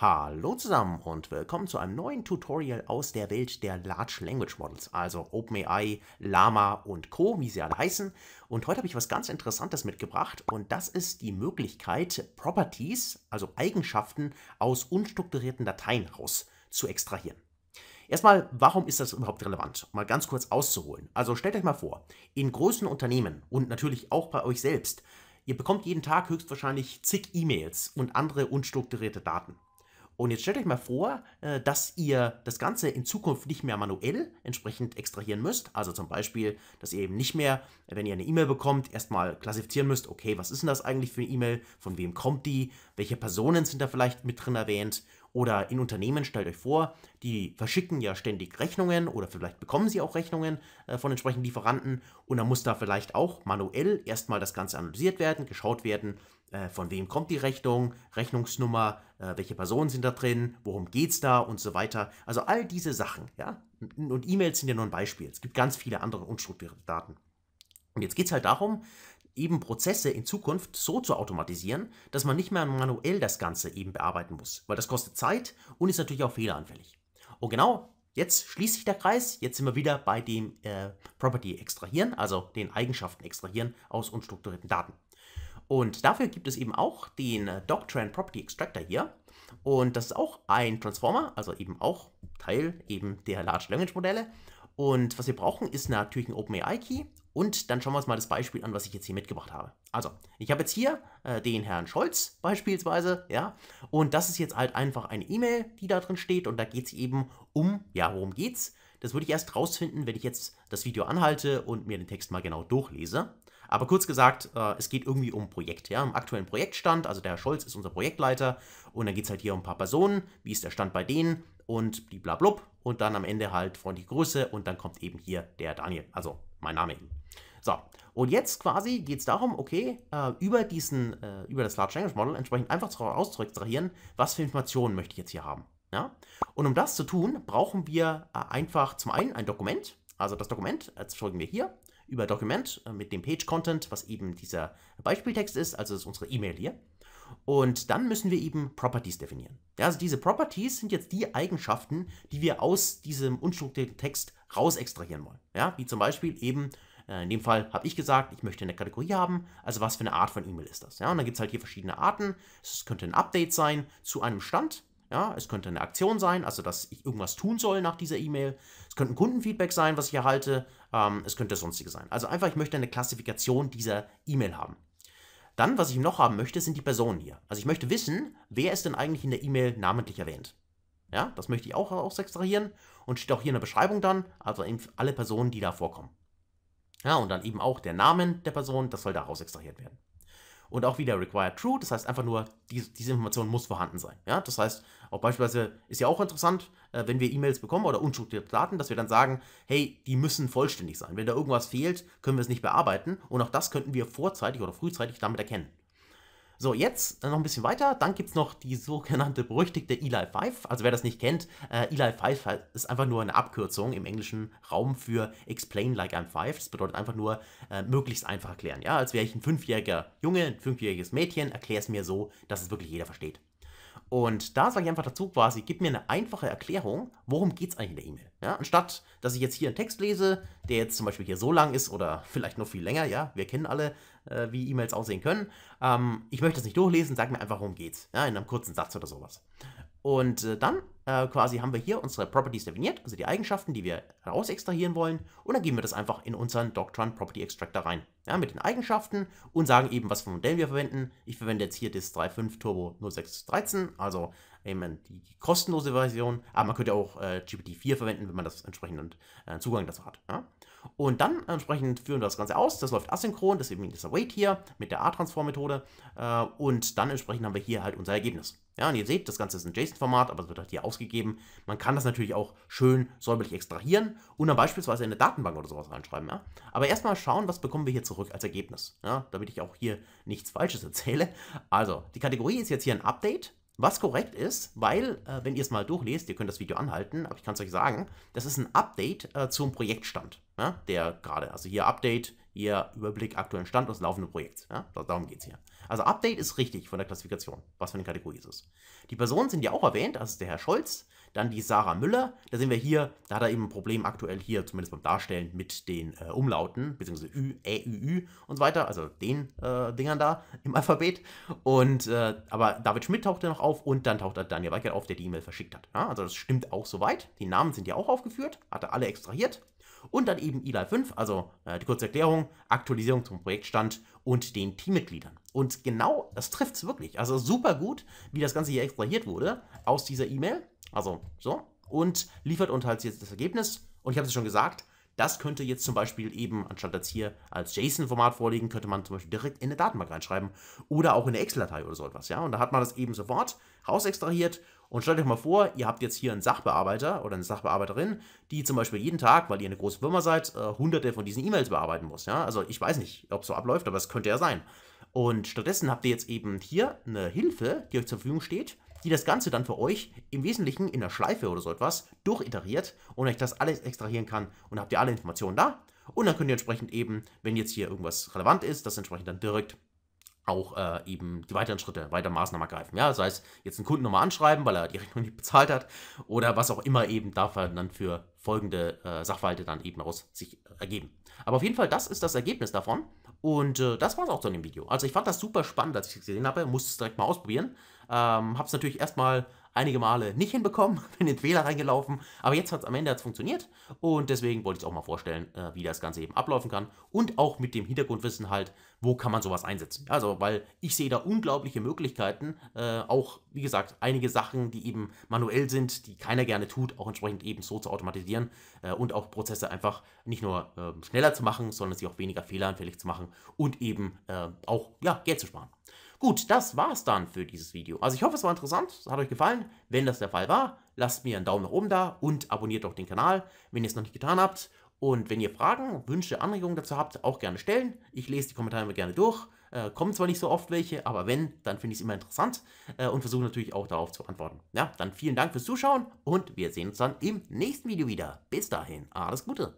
Hallo zusammen und willkommen zu einem neuen Tutorial aus der Welt der Large Language Models, also OpenAI, Llama und Co., wie sie alle heißen. Und heute habe ich was ganz Interessantes mitgebracht und das ist die Möglichkeit, Properties, also Eigenschaften aus unstrukturierten Dateien raus zu extrahieren. Erstmal, warum ist das überhaupt relevant? Mal ganz kurz auszuholen. Also stellt euch mal vor, in großen Unternehmen und natürlich auch bei euch selbst, ihr bekommt jeden Tag höchstwahrscheinlich zig E-Mails und andere unstrukturierte Daten. Und jetzt stellt euch mal vor, äh, dass ihr das Ganze in Zukunft nicht mehr manuell entsprechend extrahieren müsst. Also zum Beispiel, dass ihr eben nicht mehr, wenn ihr eine E-Mail bekommt, erstmal klassifizieren müsst, okay, was ist denn das eigentlich für eine E-Mail, von wem kommt die, welche Personen sind da vielleicht mit drin erwähnt. Oder in Unternehmen stellt euch vor, die verschicken ja ständig Rechnungen oder vielleicht bekommen sie auch Rechnungen äh, von entsprechenden Lieferanten und dann muss da vielleicht auch manuell erstmal das Ganze analysiert werden, geschaut werden, äh, von wem kommt die Rechnung, Rechnungsnummer, äh, welche Personen sind da drin, worum geht's da und so weiter. Also all diese Sachen, ja. Und, E-Mails sind ja nur ein Beispiel. Es gibt ganz viele andere unstrukturierte Daten. Und jetzt geht es halt darum, eben Prozesse in Zukunft so zu automatisieren, dass man nicht mehr manuell das Ganze eben bearbeiten muss, weil das kostet Zeit und ist natürlich auch fehleranfällig. Und genau jetzt schließt sich der Kreis, jetzt sind wir wieder bei dem äh, Property extrahieren, also den Eigenschaften extrahieren aus unstrukturierten Daten. Und dafür gibt es eben auch den äh, Doctrine Property Extractor hier. Und das ist auch ein Transformer, also eben auch Teil eben der Large Language Modelle. Und was wir brauchen, ist natürlich ein OpenAI Key. Und dann schauen wir uns mal das Beispiel an, was ich jetzt hier mitgebracht habe. Also, ich habe jetzt hier äh, den Herrn Scholz beispielsweise, ja. Und das ist jetzt halt einfach eine E-Mail, die da drin steht. Und da geht es eben um, ja, worum geht's? Das würde ich erst rausfinden, wenn ich jetzt das Video anhalte und mir den Text mal genau durchlese. Aber kurz gesagt, äh, es geht irgendwie um Projekt, ja, im aktuellen Projektstand. Also der Herr Scholz ist unser Projektleiter und dann geht es halt hier um ein paar Personen, wie ist der Stand bei denen und die blablub. Und dann am Ende halt freundliche Grüße und dann kommt eben hier der Daniel, also mein Name eben. So, und jetzt quasi geht es darum, okay, äh, über diesen, äh, über das Large Language Model entsprechend einfach auszuextrahieren, was für Informationen möchte ich jetzt hier haben. Ja? Und um das zu tun, brauchen wir äh, einfach zum einen ein Dokument, also das Dokument erzeugen äh, wir hier über Dokument äh, mit dem Page-Content, was eben dieser Beispieltext ist, also ist unsere E-Mail hier. Und dann müssen wir eben Properties definieren. Also diese Properties sind jetzt die Eigenschaften, die wir aus diesem unstrukturierten Text raus extrahieren wollen. Ja, wie zum Beispiel eben, äh, in dem Fall habe ich gesagt, ich möchte eine Kategorie haben, also was für eine Art von E-Mail ist das. Ja, und dann gibt es halt hier verschiedene Arten. Es könnte ein Update sein zu einem Stand, ja, es könnte eine Aktion sein, also dass ich irgendwas tun soll nach dieser E-Mail. Es könnte ein Kundenfeedback sein, was ich erhalte. Ähm, es könnte sonstige sein. Also einfach, ich möchte eine Klassifikation dieser E-Mail haben. Dann, was ich noch haben möchte, sind die Personen hier. Also ich möchte wissen, wer ist denn eigentlich in der E-Mail namentlich erwähnt. Ja, das möchte ich auch aus extrahieren und steht auch hier in der Beschreibung dann, also eben alle Personen, die da vorkommen. Ja, und dann eben auch der Name der Person, das soll daraus extrahiert werden und auch wieder required true. Das heißt einfach nur, diese, diese Information muss vorhanden sein. Ja? Das heißt, auch beispielsweise ist ja auch interessant, äh, wenn wir E-Mails bekommen oder unstrukturierte Daten, dass wir dann sagen, hey, die müssen vollständig sein. Wenn da irgendwas fehlt, können wir es nicht bearbeiten und auch das könnten wir vorzeitig oder frühzeitig damit erkennen. So, jetzt äh, noch ein bisschen weiter. Dann gibt es noch die sogenannte berüchtigte Eli 5. Also wer das nicht kennt, äh, Eli 5 ist einfach nur eine Abkürzung im englischen Raum für Explain Like I'm 5. Das bedeutet einfach nur, äh, möglichst einfach erklären. Ja, als wäre ich ein fünfjähriger Junge, ein fünfjähriges Mädchen, erklär es mir so, dass es wirklich jeder versteht. Und da sage ich einfach dazu quasi, gib mir eine einfache Erklärung, worum geht es eigentlich in der E-Mail. Ja? Anstatt, dass ich jetzt hier einen Text lese, der jetzt zum Beispiel hier so lang ist oder vielleicht noch viel länger, ja, wir kennen alle, äh, wie E-Mails aussehen können. Ähm, ich möchte das nicht durchlesen, sag mir einfach, worum geht's, ja, in einem kurzen Satz oder sowas. Und äh, dann äh, quasi haben wir hier unsere Properties definiert, also die Eigenschaften, die wir heraus extrahieren wollen. Und dann geben wir das einfach in unseren Doctron Property Extractor rein. Ja, mit den Eigenschaften und sagen eben, was für ein Modell wir verwenden. Ich verwende jetzt hier das 3.5 Turbo 0613, also eben die, kostenlose Version. Aber man könnte auch äh, GPT-4 verwenden, wenn man das entsprechend entsprechenden äh, Zugang dazu hat. Ja? Und dann entsprechend führen wir das Ganze aus. Das läuft asynchron, deswegen ist Await hier mit der A-Transform-Methode. Äh, und dann entsprechend haben wir hier halt unser Ergebnis. Ja, und ihr seht, das Ganze ist ein JSON-Format, aber es wird halt hier ausgegeben. Man kann das natürlich auch schön säuberlich extrahieren und dann beispielsweise in eine Datenbank oder sowas reinschreiben. Ja? Aber erstmal schauen, was bekommen wir hier zurück als Ergebnis, ja? damit ich auch hier nichts Falsches erzähle. Also, die Kategorie ist jetzt hier ein Update. Was korrekt ist, weil, äh, wenn ihr es mal durchlest, ihr könnt das Video anhalten, aber ich kann es euch sagen, das ist ein Update äh, zum Projektstand, ja, der gerade, also hier Update, ihr Überblick aktuellen Stand des laufenden Projekts. Ja, darum geht es hier. Also Update ist richtig von der Klassifikation, was für eine Kategorie ist es Die Personen sind ja auch erwähnt, das ist der Herr Scholz, dann die Sarah Müller. Da sehen wir hier, da hat er eben ein Problem aktuell hier, zumindest beim Darstellen, mit den äh, Umlauten, beziehungsweise Ü, Ä, Ü, Ü und so weiter, also den äh, Dingern da im Alphabet. Und äh, aber David Schmidt taucht er noch auf und dann taucht Daniel Weigert auf, der die E-Mail verschickt hat. Ja, also das stimmt auch soweit. Die Namen sind ja auch aufgeführt, hat er alle extrahiert. Und dann eben Eli 5, also äh, die kurze Erklärung, Aktualisierung zum Projektstand und den Teammitgliedern. Und genau das trifft es wirklich. Also super gut, wie das Ganze hier extrahiert wurde aus dieser E-Mail. Also so. Und liefert uns halt jetzt das Ergebnis. Und ich habe es schon gesagt, das könnte jetzt zum Beispiel eben, anstatt das hier als JSON-Format vorliegen, könnte man zum Beispiel direkt in eine Datenbank reinschreiben oder auch in eine Excel-Datei oder so etwas. Ja? Und da hat man das eben sofort rausextrahiert. Und stellt euch mal vor, ihr habt jetzt hier einen Sachbearbeiter oder eine Sachbearbeiterin, die zum Beispiel jeden Tag, weil ihr eine große Firma seid, äh, hunderte von diesen E-Mails bearbeiten muss. Ja? Also ich weiß nicht, ob es so abläuft, aber es könnte ja sein. Und stattdessen habt ihr jetzt eben hier eine Hilfe, die euch zur Verfügung steht, die das Ganze dann für euch im Wesentlichen in der Schleife oder so etwas durchiteriert und euch das alles extrahieren kann und habt ihr alle Informationen da. Und dann könnt ihr entsprechend eben, wenn jetzt hier irgendwas relevant ist, das entsprechend dann direkt auch äh, eben die weiteren Schritte, weiter Maßnahmen ergreifen. Ja, sei es jetzt einen Kunden nochmal anschreiben, weil er die Rechnung nicht bezahlt hat oder was auch immer eben dafür dann für folgende äh, Sachverhalte dann eben aus sich äh, ergeben. Aber auf jeden Fall, das ist das Ergebnis davon. Und äh, das war es auch zu dem Video. Also ich fand das super spannend, als ich es gesehen habe. Musste es direkt mal ausprobieren. Ähm, habe es natürlich erstmal einige Male nicht hinbekommen, bin in den Fehler reingelaufen, aber jetzt hat es am Ende hat's funktioniert und deswegen wollte ich es auch mal vorstellen, äh, wie das Ganze eben ablaufen kann und auch mit dem Hintergrundwissen halt, wo kann man sowas einsetzen. Also, weil ich sehe da unglaubliche Möglichkeiten, äh, auch wie gesagt, einige Sachen, die eben manuell sind, die keiner gerne tut, auch entsprechend eben so zu automatisieren äh, und auch Prozesse einfach nicht nur ähm, schneller zu machen, sondern sie auch weniger fehleranfällig zu machen und eben äh, auch ja, Geld zu sparen. Gut, das war's dann für dieses Video. Also ich hoffe, es war interessant, es hat euch gefallen. Wenn das der Fall war, lasst mir einen Daumen nach oben da und abonniert doch den Kanal, wenn ihr es noch nicht getan habt. Und wenn ihr Fragen, Wünsche, Anregungen dazu habt, auch gerne stellen. Ich lese die Kommentare immer gerne durch. Äh, kommen zwar nicht so oft welche, aber wenn, dann finde ich es immer interessant äh, und versuche natürlich auch darauf zu antworten. Ja, dann vielen Dank fürs Zuschauen und wir sehen uns dann im nächsten Video wieder. Bis dahin, alles Gute!